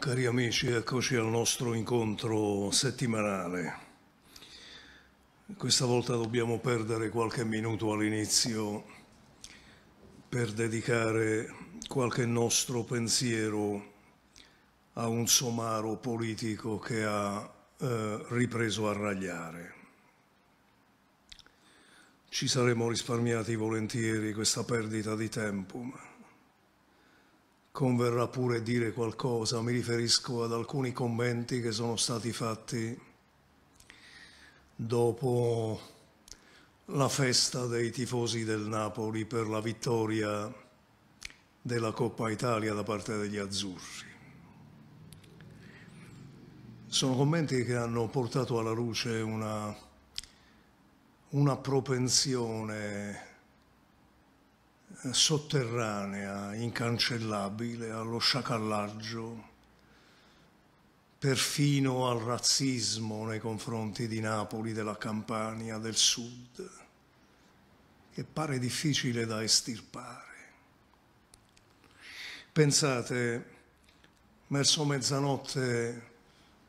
Cari amici, eccoci al nostro incontro settimanale. Questa volta dobbiamo perdere qualche minuto all'inizio per dedicare qualche nostro pensiero a un somaro politico che ha eh, ripreso a ragliare. Ci saremmo risparmiati volentieri questa perdita di tempo, ma converrà pure dire qualcosa, mi riferisco ad alcuni commenti che sono stati fatti dopo la festa dei tifosi del Napoli per la vittoria della Coppa Italia da parte degli azzurri. Sono commenti che hanno portato alla luce una, una propensione sotterranea, incancellabile, allo sciacallaggio, perfino al razzismo nei confronti di Napoli, della Campania, del Sud, che pare difficile da estirpare. Pensate, verso mezzanotte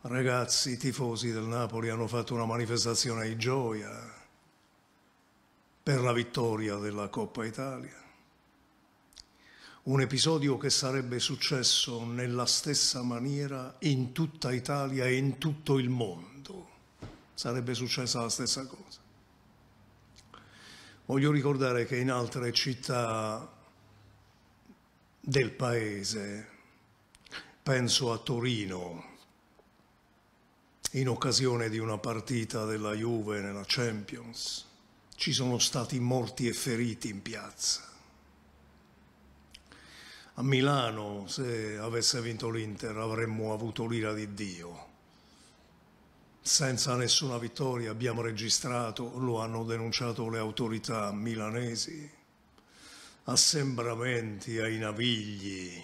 ragazzi tifosi del Napoli hanno fatto una manifestazione di gioia per la vittoria della Coppa Italia un episodio che sarebbe successo nella stessa maniera in tutta Italia e in tutto il mondo. Sarebbe successa la stessa cosa. Voglio ricordare che in altre città del paese, penso a Torino, in occasione di una partita della Juve nella Champions, ci sono stati morti e feriti in piazza a Milano se avesse vinto l'Inter avremmo avuto l'ira di Dio. Senza nessuna vittoria abbiamo registrato, lo hanno denunciato le autorità milanesi, assembramenti ai navigli,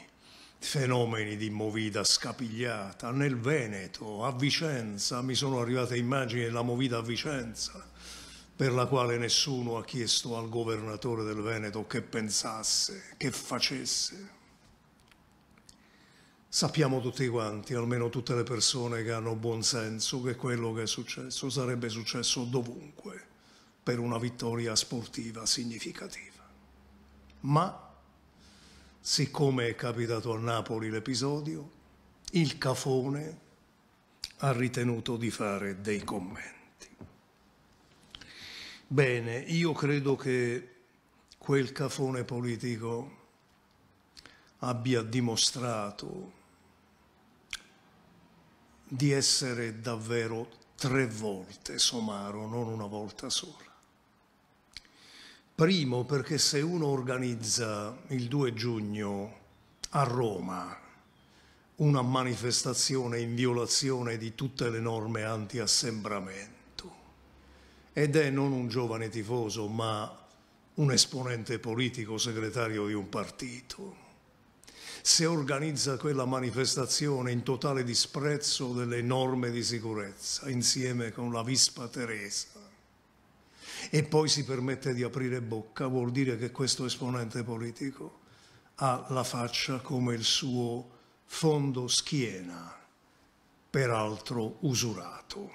fenomeni di movida scapigliata nel Veneto, a Vicenza, mi sono arrivate immagini della movida a Vicenza per la quale nessuno ha chiesto al governatore del Veneto che pensasse, che facesse sappiamo tutti quanti, almeno tutte le persone che hanno buon senso, che quello che è successo sarebbe successo dovunque per una vittoria sportiva significativa. Ma, siccome è capitato a Napoli l'episodio, il cafone ha ritenuto di fare dei commenti. Bene, io credo che quel cafone politico abbia dimostrato di essere davvero tre volte somaro, non una volta sola. Primo perché se uno organizza il 2 giugno a Roma una manifestazione in violazione di tutte le norme anti-assembramento ed è non un giovane tifoso ma un esponente politico segretario di un partito se organizza quella manifestazione in totale disprezzo delle norme di sicurezza, insieme con la Vispa Teresa, e poi si permette di aprire bocca, vuol dire che questo esponente politico ha la faccia come il suo fondo schiena, peraltro usurato.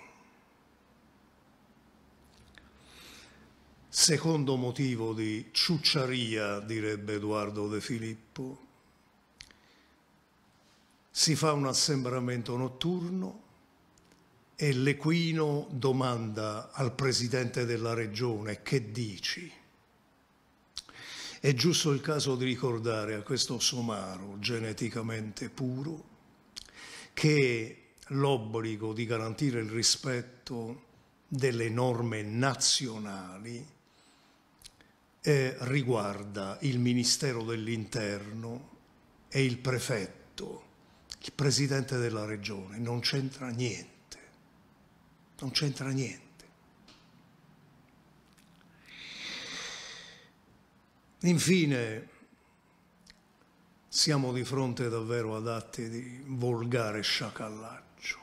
Secondo motivo di ciucciaria, direbbe Edoardo De Filippo, si fa un assembramento notturno e l'Equino domanda al presidente della regione che dici? È giusto il caso di ricordare a questo somaro geneticamente puro che l'obbligo di garantire il rispetto delle norme nazionali eh, riguarda il Ministero dell'Interno e il prefetto il presidente della regione, non c'entra niente, non c'entra niente. Infine, siamo di fronte davvero ad atti di volgare sciacallaggio,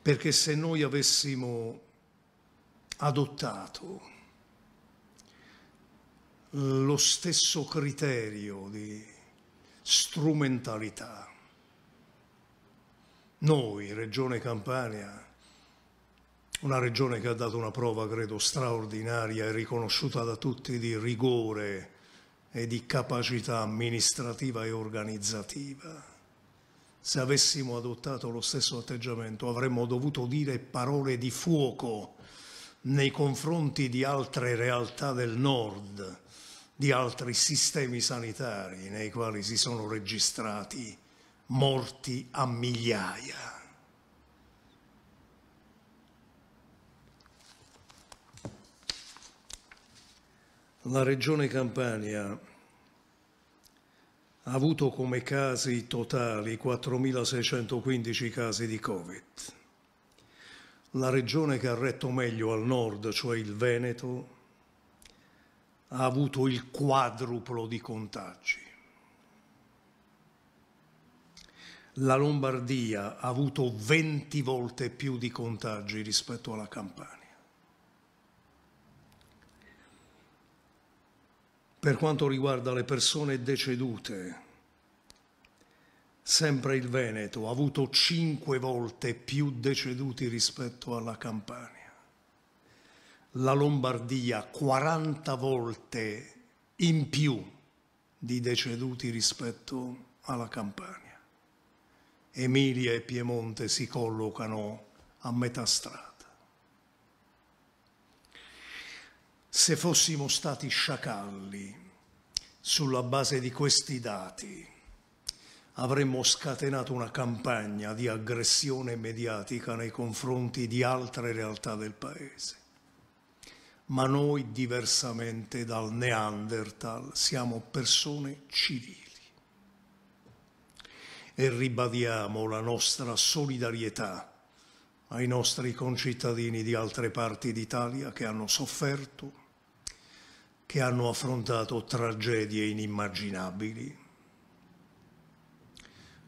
perché se noi avessimo adottato lo stesso criterio di strumentalità. Noi, Regione Campania, una regione che ha dato una prova, credo, straordinaria e riconosciuta da tutti di rigore e di capacità amministrativa e organizzativa. Se avessimo adottato lo stesso atteggiamento avremmo dovuto dire parole di fuoco nei confronti di altre realtà del nord, di altri sistemi sanitari nei quali si sono registrati morti a migliaia. La regione Campania ha avuto come casi totali 4.615 casi di Covid. La regione che ha retto meglio al nord, cioè il Veneto, ha avuto il quadruplo di contagi. La Lombardia ha avuto 20 volte più di contagi rispetto alla Campania. Per quanto riguarda le persone decedute, sempre il Veneto ha avuto 5 volte più deceduti rispetto alla Campania la Lombardia 40 volte in più di deceduti rispetto alla Campania. Emilia e Piemonte si collocano a metà strada. Se fossimo stati sciacalli sulla base di questi dati, avremmo scatenato una campagna di aggressione mediatica nei confronti di altre realtà del Paese ma noi diversamente dal Neanderthal siamo persone civili e ribadiamo la nostra solidarietà ai nostri concittadini di altre parti d'Italia che hanno sofferto, che hanno affrontato tragedie inimmaginabili.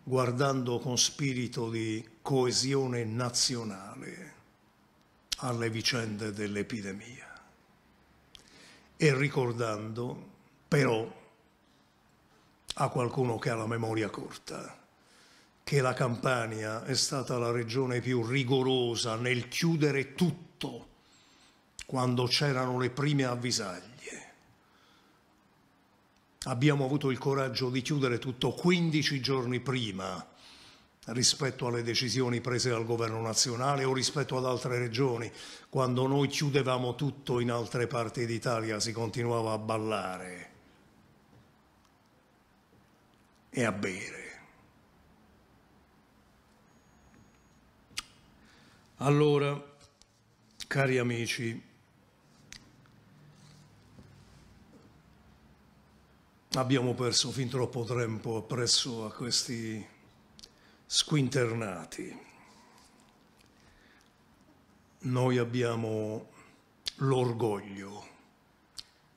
Guardando con spirito di coesione nazionale alle vicende dell'epidemia e ricordando però a qualcuno che ha la memoria corta che la Campania è stata la regione più rigorosa nel chiudere tutto quando c'erano le prime avvisaglie. Abbiamo avuto il coraggio di chiudere tutto 15 giorni prima rispetto alle decisioni prese dal governo nazionale o rispetto ad altre regioni. Quando noi chiudevamo tutto in altre parti d'Italia si continuava a ballare e a bere. Allora, cari amici, abbiamo perso fin troppo tempo appresso a questi squinternati. Noi abbiamo l'orgoglio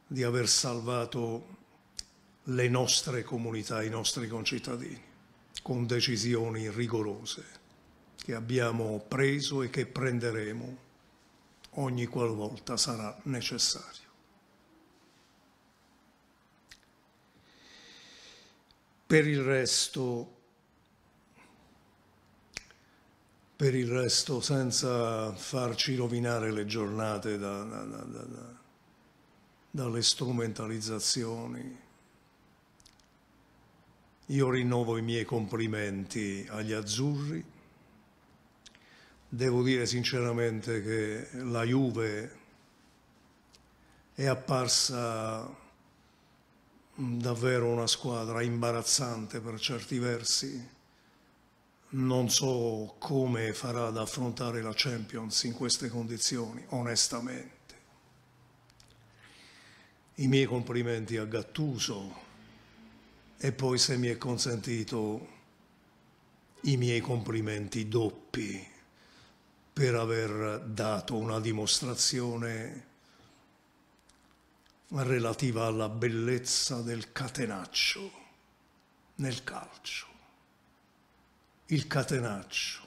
di aver salvato le nostre comunità, i nostri concittadini, con decisioni rigorose che abbiamo preso e che prenderemo ogni qualvolta sarà necessario. Per il resto per il resto senza farci rovinare le giornate da, da, da, dalle strumentalizzazioni. Io rinnovo i miei complimenti agli azzurri. Devo dire sinceramente che la Juve è apparsa davvero una squadra imbarazzante per certi versi non so come farà ad affrontare la Champions in queste condizioni, onestamente. I miei complimenti a Gattuso e poi, se mi è consentito, i miei complimenti doppi per aver dato una dimostrazione relativa alla bellezza del catenaccio nel calcio il catenaccio,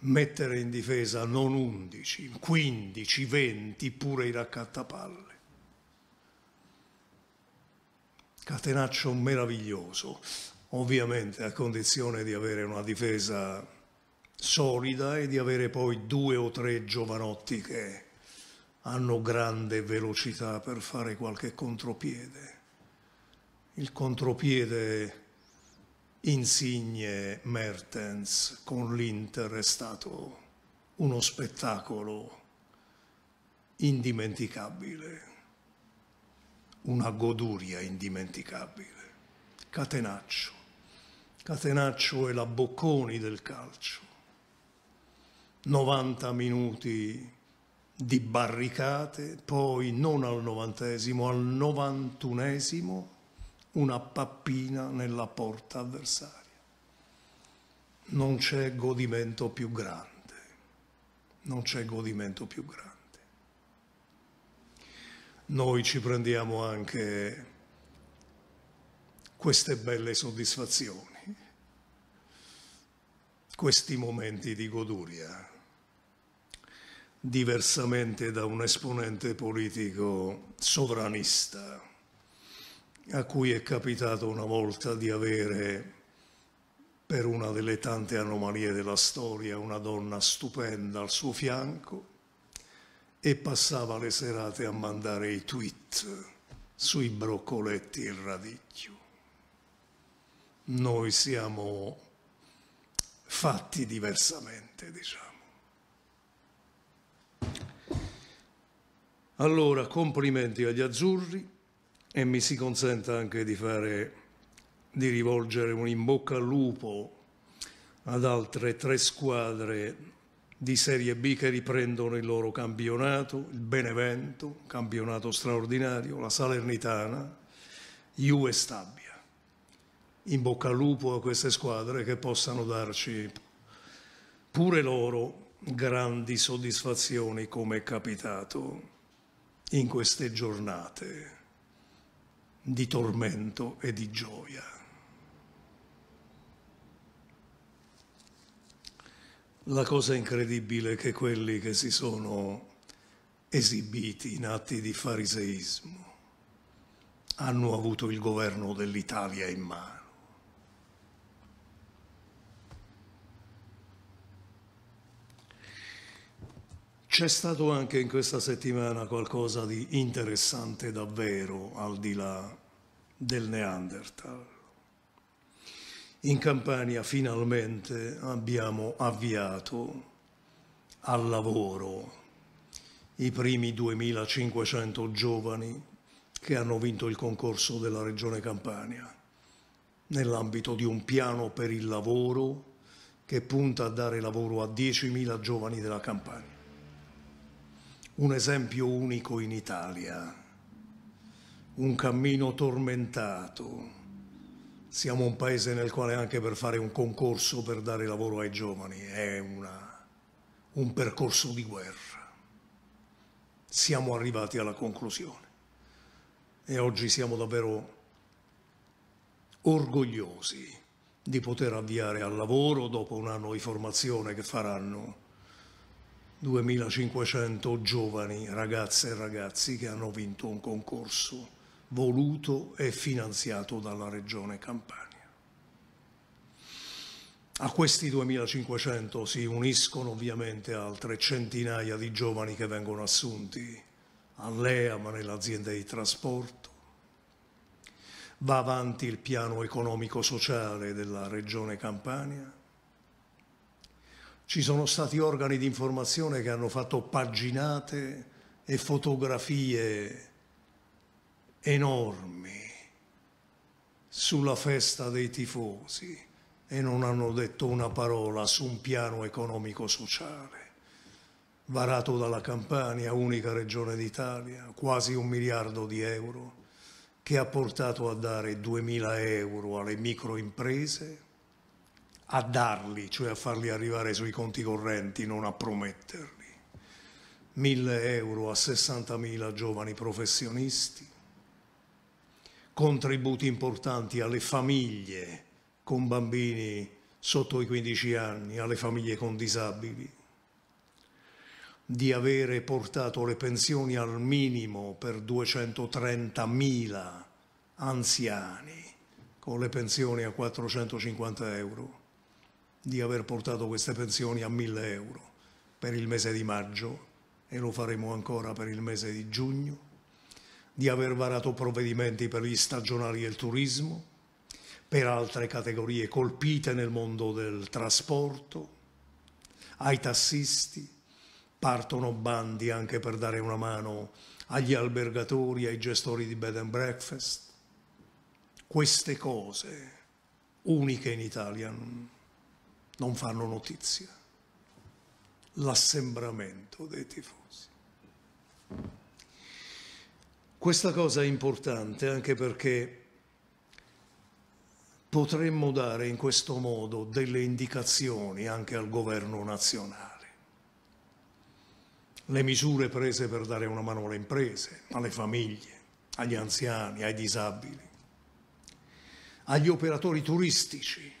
mettere in difesa non 11, 15, 20, pure i raccattapalle. Catenaccio meraviglioso, ovviamente a condizione di avere una difesa solida e di avere poi due o tre giovanotti che hanno grande velocità per fare qualche contropiede. Il contropiede Insigne Mertens con l'Inter è stato uno spettacolo indimenticabile, una goduria indimenticabile. Catenaccio, Catenaccio e la Bocconi del calcio. 90 minuti di barricate, poi non al novantesimo, al novantunesimo una pappina nella porta avversaria. Non c'è godimento più grande, non c'è godimento più grande. Noi ci prendiamo anche queste belle soddisfazioni, questi momenti di goduria, diversamente da un esponente politico sovranista a cui è capitato una volta di avere, per una delle tante anomalie della storia, una donna stupenda al suo fianco e passava le serate a mandare i tweet sui broccoletti e il radicchio. Noi siamo fatti diversamente, diciamo. Allora, complimenti agli azzurri e mi si consenta anche di, fare, di rivolgere un in bocca al lupo ad altre tre squadre di Serie B che riprendono il loro campionato, il Benevento, campionato straordinario, la Salernitana, Juve Stabia. In bocca al lupo a queste squadre che possano darci pure loro grandi soddisfazioni come è capitato in queste giornate di tormento e di gioia. La cosa incredibile è che quelli che si sono esibiti in atti di fariseismo hanno avuto il governo dell'Italia in mano. C'è stato anche in questa settimana qualcosa di interessante davvero al di là del Neanderthal. In Campania finalmente abbiamo avviato al lavoro i primi 2500 giovani che hanno vinto il concorso della Regione Campania nell'ambito di un piano per il lavoro che punta a dare lavoro a 10.000 giovani della Campania un esempio unico in Italia, un cammino tormentato. Siamo un paese nel quale anche per fare un concorso per dare lavoro ai giovani è una, un percorso di guerra. Siamo arrivati alla conclusione e oggi siamo davvero orgogliosi di poter avviare al lavoro dopo un anno di formazione che faranno 2500 giovani ragazze e ragazzi che hanno vinto un concorso voluto e finanziato dalla Regione Campania. A questi 2500 si uniscono ovviamente altre centinaia di giovani che vengono assunti all'EAM nell'azienda di trasporto. Va avanti il piano economico-sociale della Regione Campania ci sono stati organi di informazione che hanno fatto paginate e fotografie enormi sulla festa dei tifosi e non hanno detto una parola su un piano economico-sociale varato dalla Campania, unica regione d'Italia, quasi un miliardo di euro, che ha portato a dare 2.000 euro alle microimprese a darli, cioè a farli arrivare sui conti correnti, non a prometterli. 1000 euro a 60.000 giovani professionisti, contributi importanti alle famiglie con bambini sotto i 15 anni, alle famiglie con disabili, di avere portato le pensioni al minimo per 230.000 anziani, con le pensioni a 450 euro di aver portato queste pensioni a 1000 euro per il mese di maggio e lo faremo ancora per il mese di giugno, di aver varato provvedimenti per gli stagionali e il turismo, per altre categorie colpite nel mondo del trasporto, ai tassisti, partono bandi anche per dare una mano agli albergatori, ai gestori di bed and breakfast. Queste cose uniche in Italia non fanno notizia. L'assembramento dei tifosi. Questa cosa è importante anche perché potremmo dare in questo modo delle indicazioni anche al governo nazionale. Le misure prese per dare una mano alle imprese, alle famiglie, agli anziani, ai disabili, agli operatori turistici,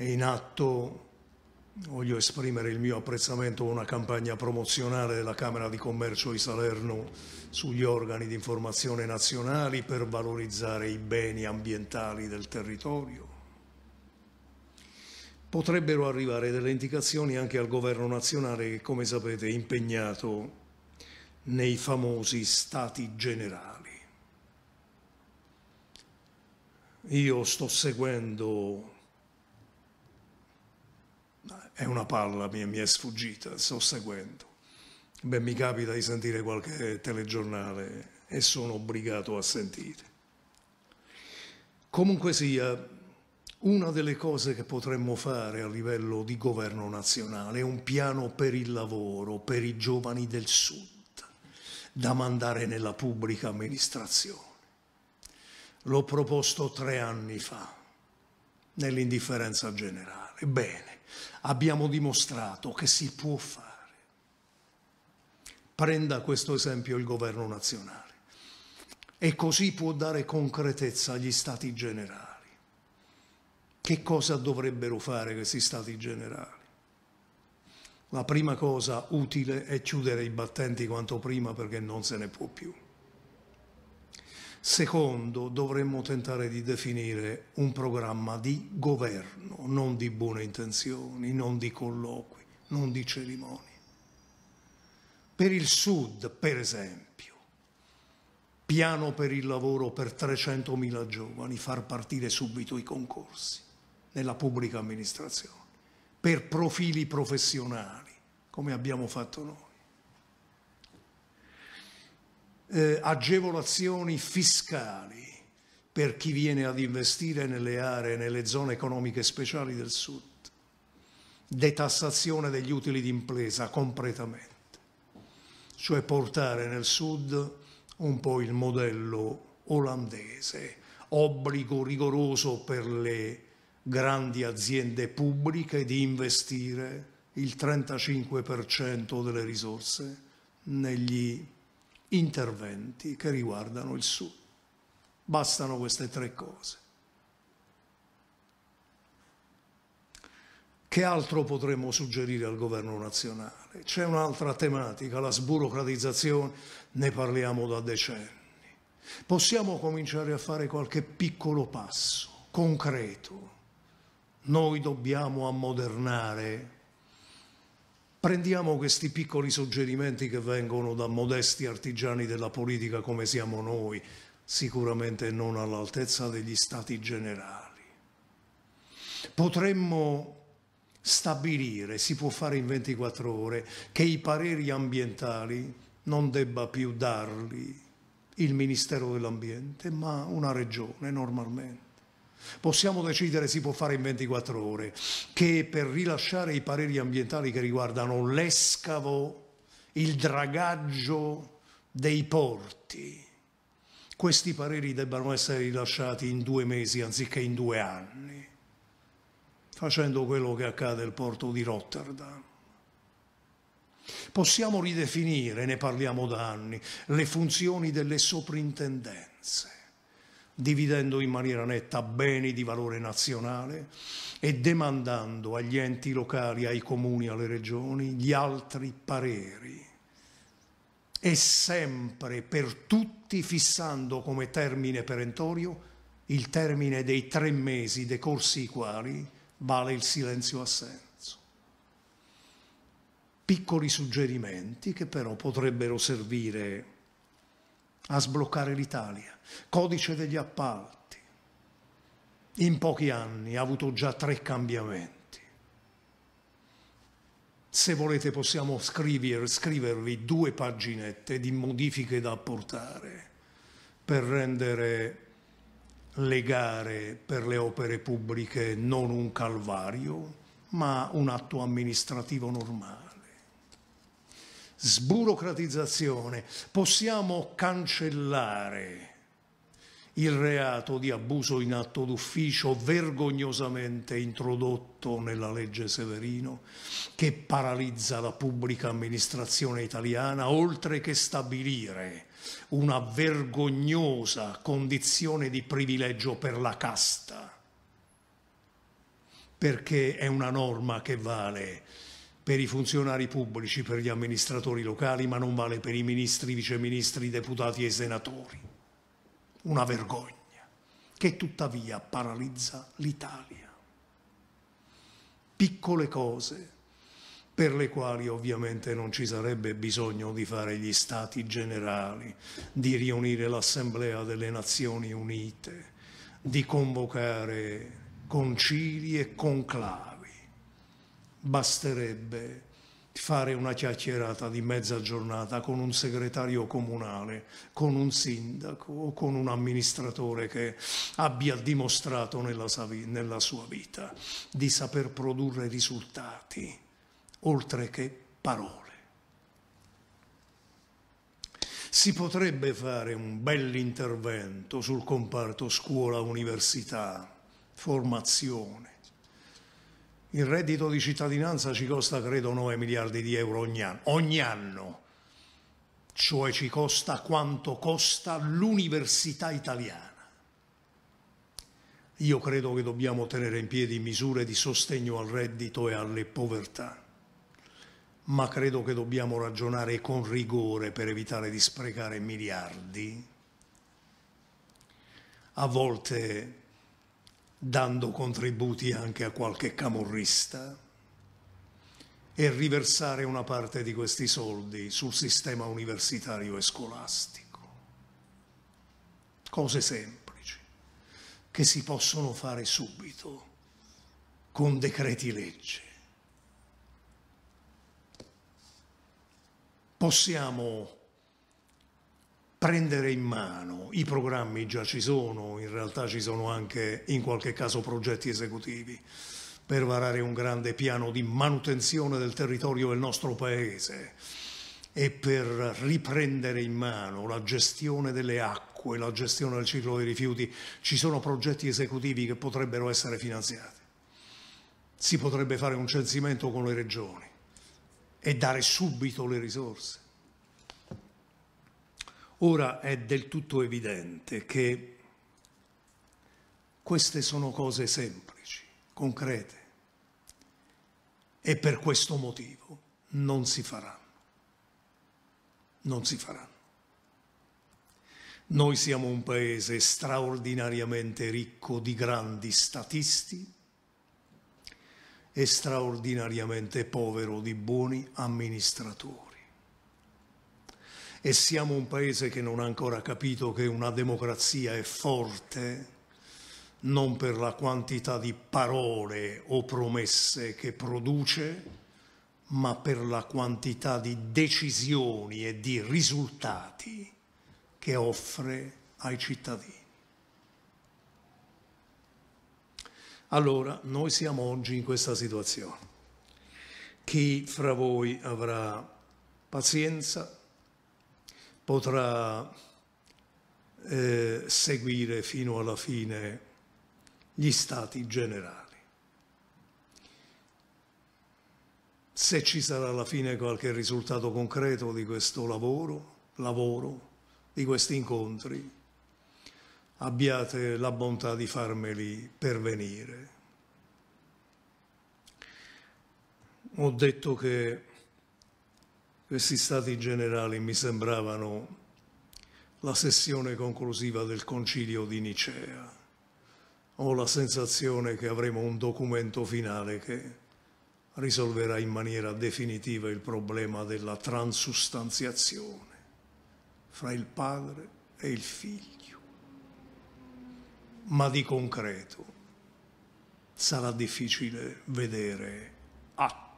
è in atto, voglio esprimere il mio apprezzamento, una campagna promozionale della Camera di Commercio di Salerno sugli organi di informazione nazionali per valorizzare i beni ambientali del territorio. Potrebbero arrivare delle indicazioni anche al Governo nazionale che, come sapete, è impegnato nei famosi stati generali. Io sto seguendo è una palla mi, mi è sfuggita, sto seguendo. Beh, mi capita di sentire qualche telegiornale e sono obbligato a sentire. Comunque sia, una delle cose che potremmo fare a livello di governo nazionale è un piano per il lavoro, per i giovani del Sud, da mandare nella pubblica amministrazione. L'ho proposto tre anni fa, nell'indifferenza generale. Bene, abbiamo dimostrato che si può fare. Prenda questo esempio il governo nazionale e così può dare concretezza agli stati generali. Che cosa dovrebbero fare questi stati generali? La prima cosa utile è chiudere i battenti quanto prima perché non se ne può più. Secondo, dovremmo tentare di definire un programma di governo, non di buone intenzioni, non di colloqui, non di cerimonie. Per il Sud, per esempio, piano per il lavoro per 300.000 giovani, far partire subito i concorsi nella pubblica amministrazione, per profili professionali, come abbiamo fatto noi eh, agevolazioni fiscali per chi viene ad investire nelle aree, nelle zone economiche speciali del Sud, detassazione degli utili d'impresa completamente, cioè portare nel Sud un po' il modello olandese, obbligo rigoroso per le grandi aziende pubbliche di investire il 35% delle risorse negli interventi che riguardano il Sud. Bastano queste tre cose. Che altro potremmo suggerire al governo nazionale? C'è un'altra tematica, la sburocratizzazione, ne parliamo da decenni. Possiamo cominciare a fare qualche piccolo passo concreto. Noi dobbiamo ammodernare prendiamo questi piccoli suggerimenti che vengono da modesti artigiani della politica come siamo noi, sicuramente non all'altezza degli stati generali. Potremmo stabilire, si può fare in 24 ore, che i pareri ambientali non debba più darli il Ministero dell'Ambiente, ma una regione normalmente. Possiamo decidere, si può fare in 24 ore, che per rilasciare i pareri ambientali che riguardano l'escavo, il dragaggio dei porti, questi pareri debbano essere rilasciati in due mesi anziché in due anni, facendo quello che accade al porto di Rotterdam. Possiamo ridefinire, ne parliamo da anni, le funzioni delle soprintendenze dividendo in maniera netta beni di valore nazionale e demandando agli enti locali, ai comuni, alle regioni gli altri pareri e sempre per tutti fissando come termine perentorio il termine dei tre mesi decorsi i quali vale il silenzio assenso. Piccoli suggerimenti che però potrebbero servire a sbloccare l'Italia. Codice degli appalti. In pochi anni ha avuto già tre cambiamenti. Se volete possiamo scriver, scrivervi due paginette di modifiche da apportare per rendere le gare per le opere pubbliche non un calvario, ma un atto amministrativo normale. Sburocratizzazione. Possiamo cancellare il reato di abuso in atto d'ufficio vergognosamente introdotto nella legge Severino che paralizza la pubblica amministrazione italiana oltre che stabilire una vergognosa condizione di privilegio per la casta perché è una norma che vale per i funzionari pubblici, per gli amministratori locali, ma non vale per i ministri, i viceministri, i deputati e i senatori una vergogna che tuttavia paralizza l'Italia. Piccole cose per le quali ovviamente non ci sarebbe bisogno di fare gli stati generali, di riunire l'Assemblea delle Nazioni Unite, di convocare concili e conclavi. Basterebbe fare una chiacchierata di mezza giornata con un segretario comunale, con un sindaco o con un amministratore che abbia dimostrato nella, sua vita di saper produrre risultati oltre che parole. Si potrebbe fare un bel intervento sul comparto scuola-università, formazione, il reddito di cittadinanza ci costa credo 9 miliardi di euro ogni anno, ogni anno. cioè ci costa quanto costa l'università italiana. Io credo che dobbiamo tenere in piedi misure di sostegno al reddito e alle povertà, ma credo che dobbiamo ragionare con rigore per evitare di sprecare miliardi. A volte dando contributi anche a qualche camorrista e riversare una parte di questi soldi sul sistema universitario e scolastico. Cose semplici che si possono fare subito con decreti legge. Possiamo prendere in mano. I programmi già ci sono, in realtà ci sono anche in qualche caso progetti esecutivi per varare un grande piano di manutenzione del territorio del nostro Paese e per riprendere in mano la gestione delle acque, la gestione del ciclo dei rifiuti. Ci sono progetti esecutivi che potrebbero essere finanziati. Si potrebbe fare un censimento con le regioni e dare subito le risorse. Ora è del tutto evidente che queste sono cose semplici, concrete e per questo motivo non si faranno. Non si faranno. Noi siamo un paese straordinariamente ricco di grandi statisti e straordinariamente povero di buoni amministratori e siamo un paese che non ha ancora capito che una democrazia è forte non per la quantità di parole o promesse che produce, ma per la quantità di decisioni e di risultati che offre ai cittadini. Allora, noi siamo oggi in questa situazione. Chi fra voi avrà pazienza, potrà eh, seguire fino alla fine gli stati generali. Se ci sarà alla fine qualche risultato concreto di questo lavoro, lavoro di questi incontri, abbiate la bontà di farmeli pervenire. Ho detto che questi stati generali mi sembravano la sessione conclusiva del concilio di Nicea. Ho la sensazione che avremo un documento finale che risolverà in maniera definitiva il problema della transustanziazione fra il padre e il figlio. Ma di concreto sarà difficile vedere atti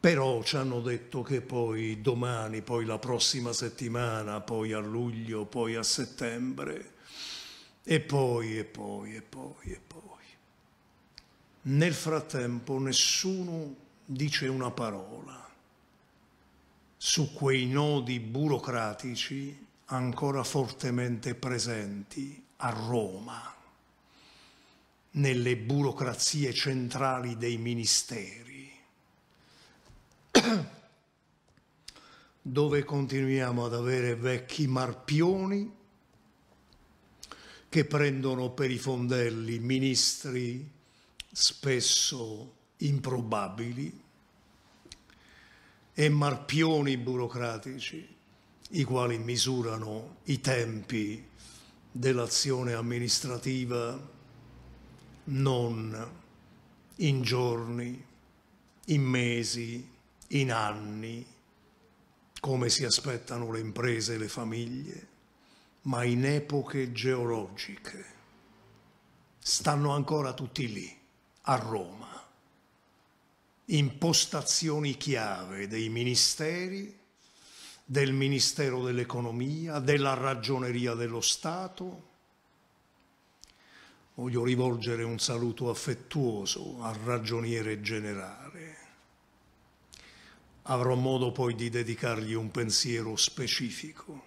però ci hanno detto che poi domani, poi la prossima settimana, poi a luglio, poi a settembre, e poi, e poi, e poi, e poi. Nel frattempo nessuno dice una parola su quei nodi burocratici ancora fortemente presenti a Roma, nelle burocrazie centrali dei ministeri dove continuiamo ad avere vecchi marpioni che prendono per i fondelli ministri spesso improbabili e marpioni burocratici i quali misurano i tempi dell'azione amministrativa non in giorni, in mesi, in anni, come si aspettano le imprese e le famiglie, ma in epoche geologiche. Stanno ancora tutti lì, a Roma. Impostazioni chiave dei ministeri, del Ministero dell'Economia, della Ragioneria dello Stato. Voglio rivolgere un saluto affettuoso al Ragioniere Generale avrò modo poi di dedicargli un pensiero specifico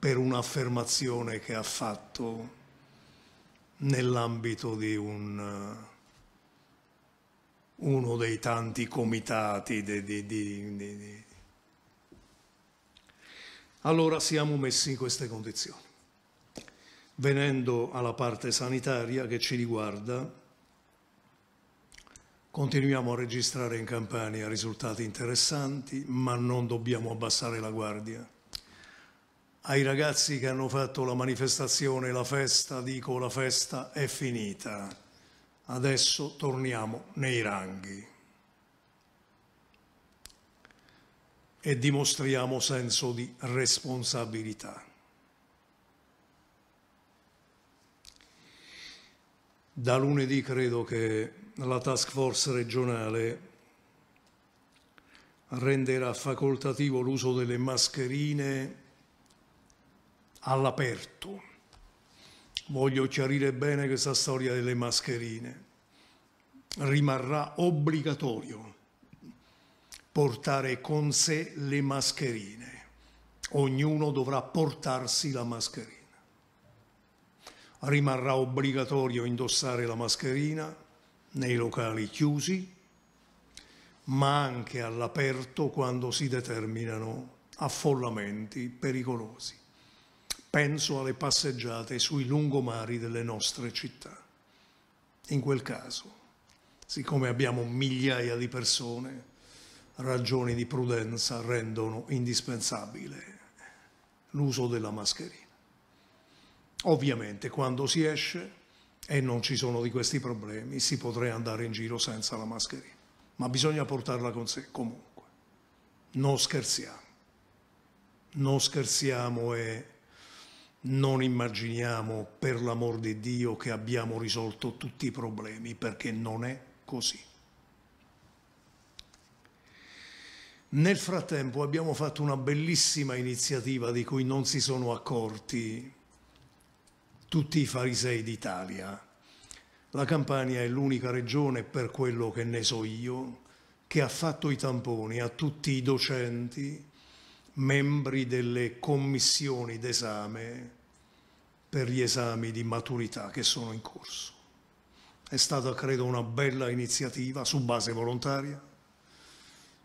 per un'affermazione che ha fatto nell'ambito di un, uno dei tanti comitati di, di, di, allora siamo messi in queste condizioni. Venendo alla parte sanitaria che ci riguarda, Continuiamo a registrare in Campania risultati interessanti, ma non dobbiamo abbassare la guardia. Ai ragazzi che hanno fatto la manifestazione, la festa, dico la festa è finita. Adesso torniamo nei ranghi. E dimostriamo senso di responsabilità. Da lunedì credo che la task force regionale renderà facoltativo l'uso delle mascherine all'aperto. Voglio chiarire bene questa storia delle mascherine. Rimarrà obbligatorio portare con sé le mascherine. Ognuno dovrà portarsi la mascherina. Rimarrà obbligatorio indossare la mascherina nei locali chiusi, ma anche all'aperto quando si determinano affollamenti pericolosi. Penso alle passeggiate sui lungomari delle nostre città. In quel caso, siccome abbiamo migliaia di persone, ragioni di prudenza rendono indispensabile l'uso della mascherina. Ovviamente quando si esce e non ci sono di questi problemi, si potrà andare in giro senza la mascherina, ma bisogna portarla con sé comunque. Non scherziamo, non scherziamo e non immaginiamo per l'amor di Dio che abbiamo risolto tutti i problemi perché non è così. Nel frattempo abbiamo fatto una bellissima iniziativa di cui non si sono accorti tutti i farisei d'Italia. La Campania è l'unica regione, per quello che ne so io, che ha fatto i tamponi a tutti i docenti, membri delle commissioni d'esame per gli esami di maturità che sono in corso. È stata, credo, una bella iniziativa su base volontaria,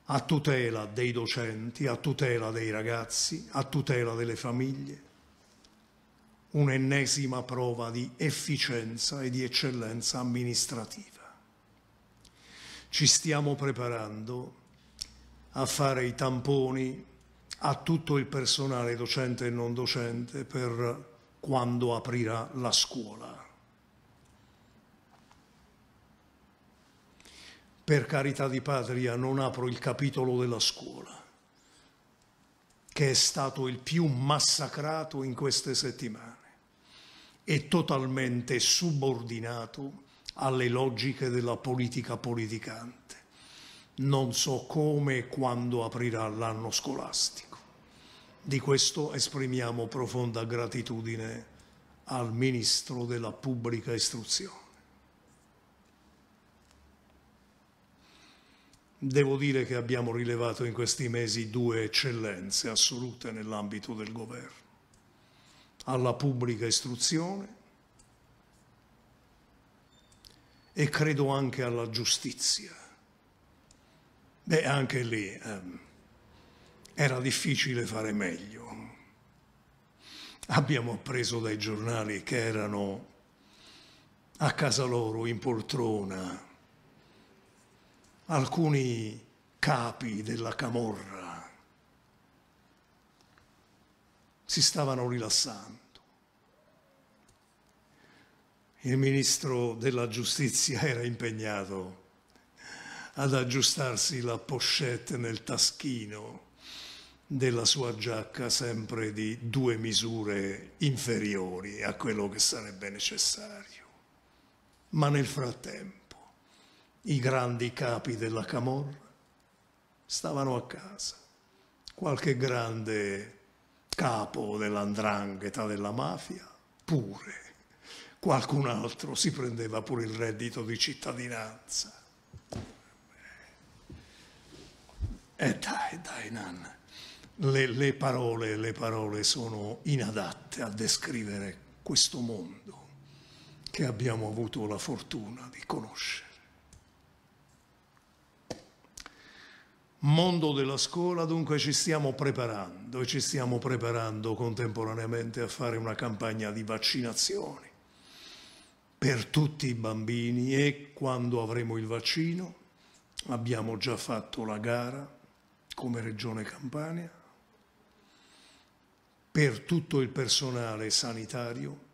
a tutela dei docenti, a tutela dei ragazzi, a tutela delle famiglie un'ennesima prova di efficienza e di eccellenza amministrativa. Ci stiamo preparando a fare i tamponi a tutto il personale docente e non docente per quando aprirà la scuola. Per carità di patria non apro il capitolo della scuola che è stato il più massacrato in queste settimane è totalmente subordinato alle logiche della politica politicante. Non so come e quando aprirà l'anno scolastico. Di questo esprimiamo profonda gratitudine al Ministro della Pubblica Istruzione. Devo dire che abbiamo rilevato in questi mesi due eccellenze assolute nell'ambito del governo alla pubblica istruzione e credo anche alla giustizia. Beh, anche lì eh, era difficile fare meglio. Abbiamo appreso dai giornali che erano a casa loro in poltrona alcuni capi della Camorra si stavano rilassando. Il ministro della giustizia era impegnato ad aggiustarsi la pochette nel taschino della sua giacca sempre di due misure inferiori a quello che sarebbe necessario. Ma nel frattempo i grandi capi della Camorra stavano a casa, qualche grande capo dell'andrangheta della mafia, pure. Qualcun altro si prendeva pure il reddito di cittadinanza. E eh, eh, dai, dai, Nan, le, le, parole, le parole sono inadatte a descrivere questo mondo che abbiamo avuto la fortuna di conoscere. mondo della scuola dunque ci stiamo preparando e ci stiamo preparando contemporaneamente a fare una campagna di vaccinazioni per tutti i bambini e quando avremo il vaccino abbiamo già fatto la gara come Regione Campania per tutto il personale sanitario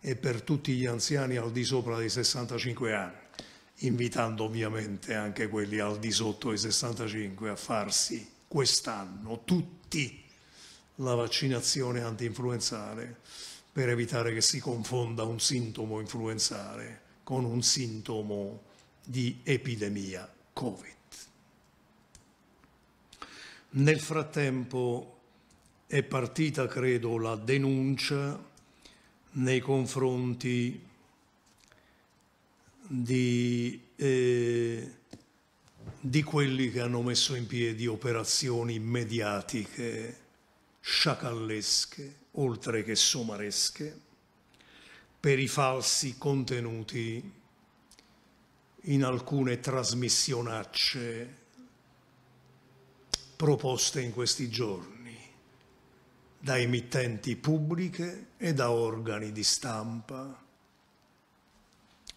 e per tutti gli anziani al di sopra dei 65 anni invitando ovviamente anche quelli al di sotto dei 65 a farsi quest'anno tutti la vaccinazione anti-influenzale per evitare che si confonda un sintomo influenzale con un sintomo di epidemia Covid. Nel frattempo è partita, credo, la denuncia nei confronti di, eh, di quelli che hanno messo in piedi operazioni mediatiche, sciacallesche, oltre che somaresche, per i falsi contenuti in alcune trasmissionacce proposte in questi giorni da emittenti pubbliche e da organi di stampa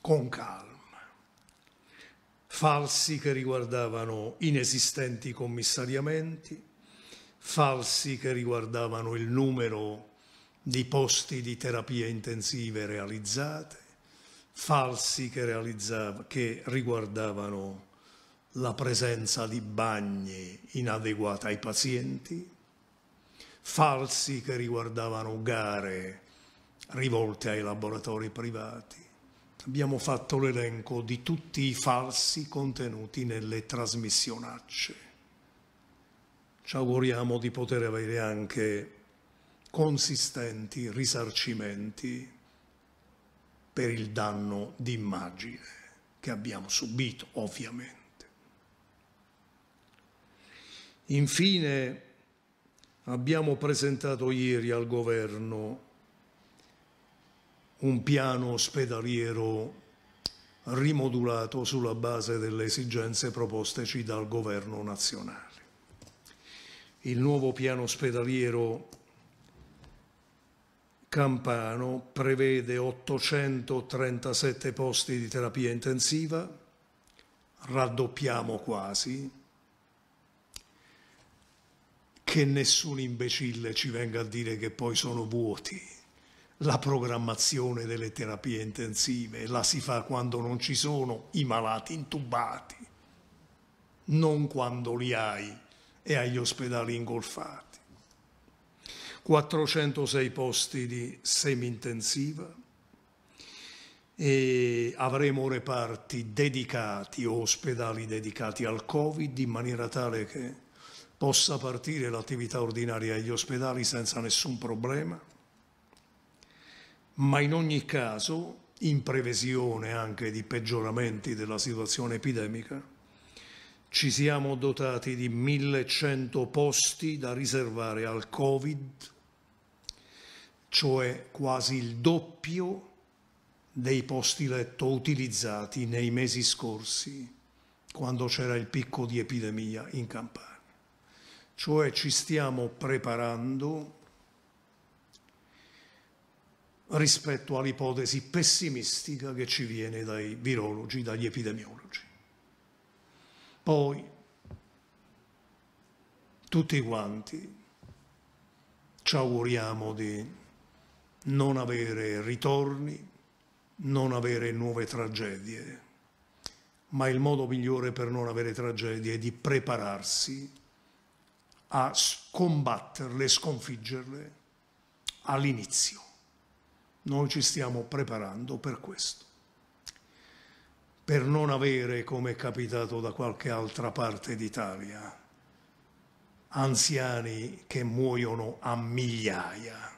con calma. Falsi che riguardavano inesistenti commissariamenti, falsi che riguardavano il numero di posti di terapie intensive realizzate, falsi che, che riguardavano la presenza di bagni inadeguati ai pazienti, falsi che riguardavano gare rivolte ai laboratori privati, abbiamo fatto l'elenco di tutti i falsi contenuti nelle trasmissionacce. Ci auguriamo di poter avere anche consistenti risarcimenti per il danno d'immagine che abbiamo subito, ovviamente. Infine, abbiamo presentato ieri al governo un piano ospedaliero rimodulato sulla base delle esigenze proposteci dal governo nazionale. Il nuovo piano ospedaliero campano prevede 837 posti di terapia intensiva, raddoppiamo quasi, che nessun imbecille ci venga a dire che poi sono vuoti la programmazione delle terapie intensive, la si fa quando non ci sono i malati intubati, non quando li hai e agli ospedali ingolfati. 406 posti di semi-intensiva e avremo reparti dedicati o ospedali dedicati al Covid in maniera tale che possa partire l'attività ordinaria agli ospedali senza nessun problema ma in ogni caso, in previsione anche di peggioramenti della situazione epidemica, ci siamo dotati di 1100 posti da riservare al Covid, cioè quasi il doppio dei posti letto utilizzati nei mesi scorsi, quando c'era il picco di epidemia in Campania. Cioè ci stiamo preparando rispetto all'ipotesi pessimistica che ci viene dai virologi, dagli epidemiologi. Poi tutti quanti ci auguriamo di non avere ritorni, non avere nuove tragedie, ma il modo migliore per non avere tragedie è di prepararsi a combatterle sconfiggerle all'inizio. Noi ci stiamo preparando per questo, per non avere, come è capitato da qualche altra parte d'Italia, anziani che muoiono a migliaia,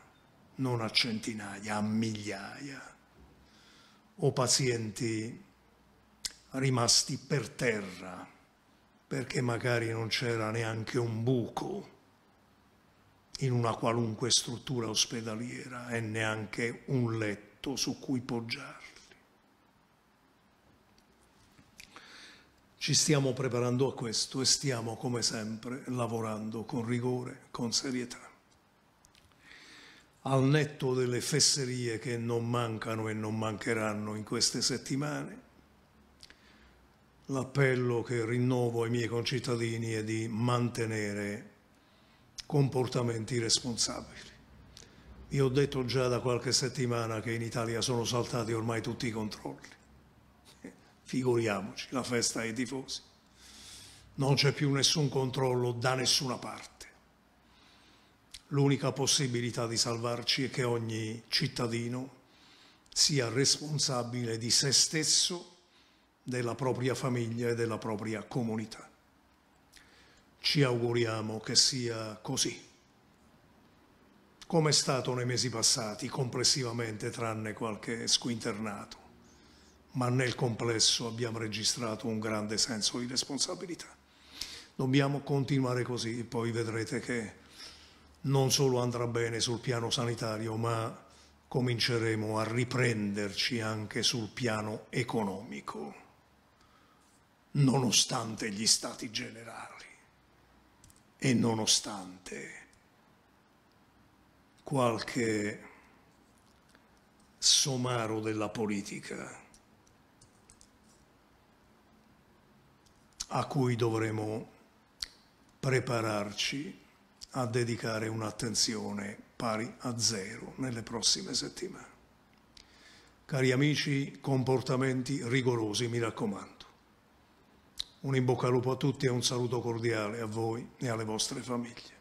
non a centinaia, a migliaia, o pazienti rimasti per terra perché magari non c'era neanche un buco in una qualunque struttura ospedaliera e neanche un letto su cui poggiarli. Ci stiamo preparando a questo e stiamo, come sempre, lavorando con rigore, con serietà. Al netto delle fesserie che non mancano e non mancheranno in queste settimane, l'appello che rinnovo ai miei concittadini è di mantenere comportamenti responsabili. Io ho detto già da qualche settimana che in Italia sono saltati ormai tutti i controlli. Eh, figuriamoci, la festa ai tifosi. Non c'è più nessun controllo da nessuna parte. L'unica possibilità di salvarci è che ogni cittadino sia responsabile di se stesso, della propria famiglia e della propria comunità. Ci auguriamo che sia così. Come è stato nei mesi passati, complessivamente tranne qualche squinternato, ma nel complesso abbiamo registrato un grande senso di responsabilità. Dobbiamo continuare così, poi vedrete che non solo andrà bene sul piano sanitario, ma cominceremo a riprenderci anche sul piano economico, nonostante gli stati generali e nonostante qualche somaro della politica a cui dovremo prepararci a dedicare un'attenzione pari a zero nelle prossime settimane. Cari amici, comportamenti rigorosi, mi raccomando. Un in bocca al lupo a tutti e un saluto cordiale a voi e alle vostre famiglie.